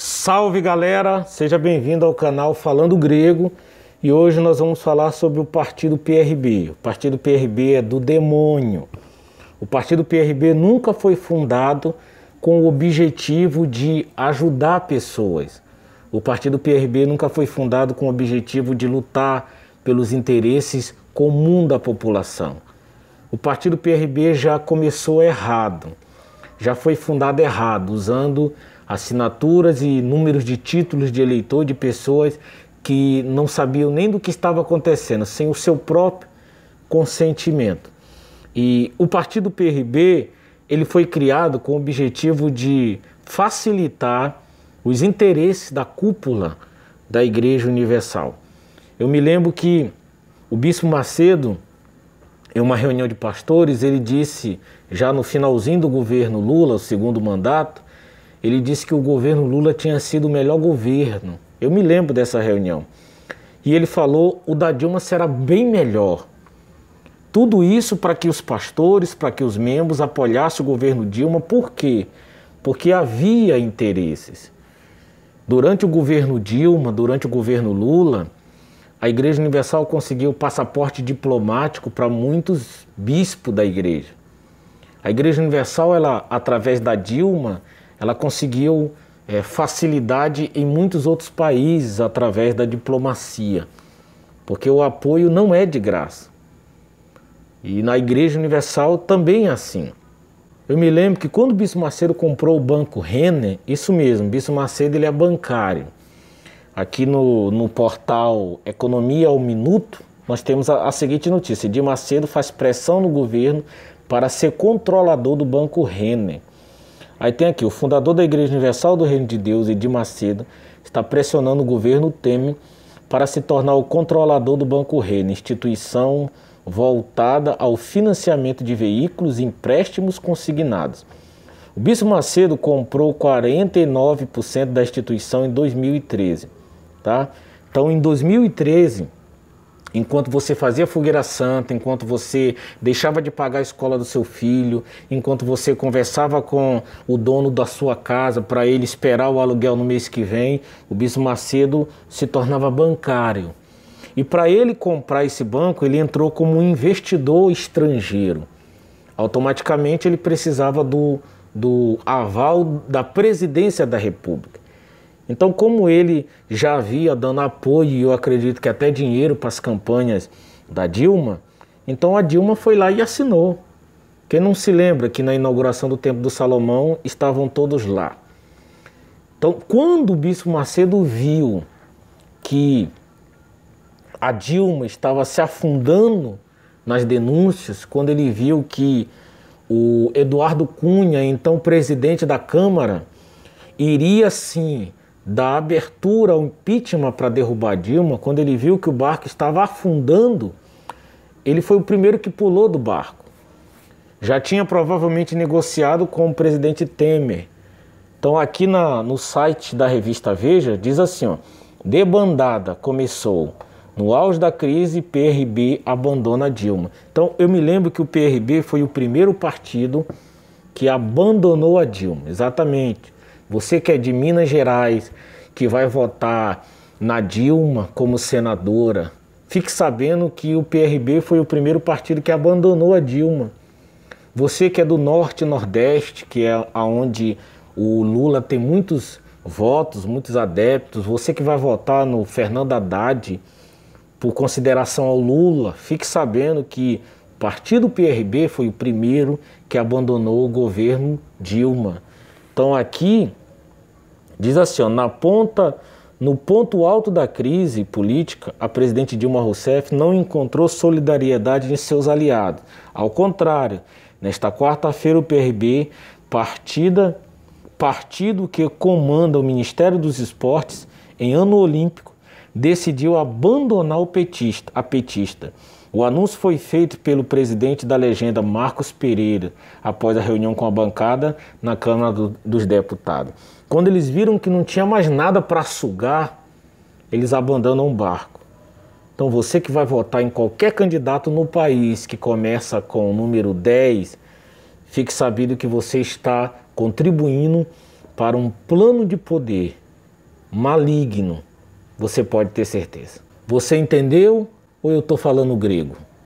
Salve galera, seja bem-vindo ao canal Falando Grego e hoje nós vamos falar sobre o partido PRB. O partido PRB é do demônio. O partido PRB nunca foi fundado com o objetivo de ajudar pessoas. O partido PRB nunca foi fundado com o objetivo de lutar pelos interesses comuns da população. O partido PRB já começou errado já foi fundado errado, usando assinaturas e números de títulos de eleitor de pessoas que não sabiam nem do que estava acontecendo, sem o seu próprio consentimento. E o Partido PRB, ele foi criado com o objetivo de facilitar os interesses da cúpula da Igreja Universal. Eu me lembro que o Bispo Macedo, em uma reunião de pastores, ele disse, já no finalzinho do governo Lula, o segundo mandato, ele disse que o governo Lula tinha sido o melhor governo. Eu me lembro dessa reunião. E ele falou: o da Dilma será bem melhor. Tudo isso para que os pastores, para que os membros apoiassem o governo Dilma, por quê? Porque havia interesses. Durante o governo Dilma, durante o governo Lula, a Igreja Universal conseguiu passaporte diplomático para muitos bispos da Igreja. A Igreja Universal, ela, através da Dilma, ela conseguiu é, facilidade em muitos outros países através da diplomacia, porque o apoio não é de graça. E na Igreja Universal também é assim. Eu me lembro que quando o Bispo Macedo comprou o banco Renner, isso mesmo, o Bispo Macedo ele é bancário. Aqui no, no portal Economia ao Minuto, nós temos a, a seguinte notícia: Di Macedo faz pressão no governo para ser controlador do Banco Renner. Aí tem aqui, o fundador da Igreja Universal do Reino de Deus, Edir Macedo, está pressionando o governo Temer para se tornar o controlador do Banco Renner, instituição voltada ao financiamento de veículos e empréstimos consignados. O Bispo Macedo comprou 49% da instituição em 2013 tá? Então, em 2013, enquanto você fazia fogueira santa, enquanto você deixava de pagar a escola do seu filho, enquanto você conversava com o dono da sua casa para ele esperar o aluguel no mês que vem, o Bispo Macedo se tornava bancário. E para ele comprar esse banco, ele entrou como um investidor estrangeiro. Automaticamente ele precisava do, do aval da presidência da República. Então, como ele já havia dando apoio, e eu acredito que até dinheiro para as campanhas da Dilma, então a Dilma foi lá e assinou. Quem não se lembra que na inauguração do Templo do Salomão estavam todos lá. Então, quando o bispo Macedo viu que a Dilma estava se afundando nas denúncias, quando ele viu que o Eduardo Cunha, então presidente da Câmara, iria sim da abertura ao impeachment para derrubar Dilma, quando ele viu que o barco estava afundando, ele foi o primeiro que pulou do barco. Já tinha provavelmente negociado com o presidente Temer. Então, aqui na, no site da revista Veja, diz assim: ó, debandada começou. No auge da crise, PRB abandona Dilma. Então, eu me lembro que o PRB foi o primeiro partido que abandonou a Dilma, exatamente. Você que é de Minas Gerais, que vai votar na Dilma como senadora, fique sabendo que o PRB foi o primeiro partido que abandonou a Dilma. Você que é do Norte e Nordeste, que é aonde o Lula tem muitos votos, muitos adeptos, você que vai votar no Fernando Haddad por consideração ao Lula, fique sabendo que o partido PRB foi o primeiro que abandonou o governo Dilma. Então aqui diz assim, ó, na ponta, no ponto alto da crise política, a presidente Dilma Rousseff não encontrou solidariedade em seus aliados. Ao contrário, nesta quarta-feira o PRB, partida, partido que comanda o Ministério dos Esportes em ano olímpico, decidiu abandonar o petista, a petista o anúncio foi feito pelo presidente da legenda, Marcos Pereira, após a reunião com a bancada na Câmara do, dos Deputados. Quando eles viram que não tinha mais nada para sugar, eles abandonam o barco. Então, você que vai votar em qualquer candidato no país que começa com o número 10, fique sabido que você está contribuindo para um plano de poder maligno. Você pode ter certeza. Você entendeu? ou eu estou falando grego?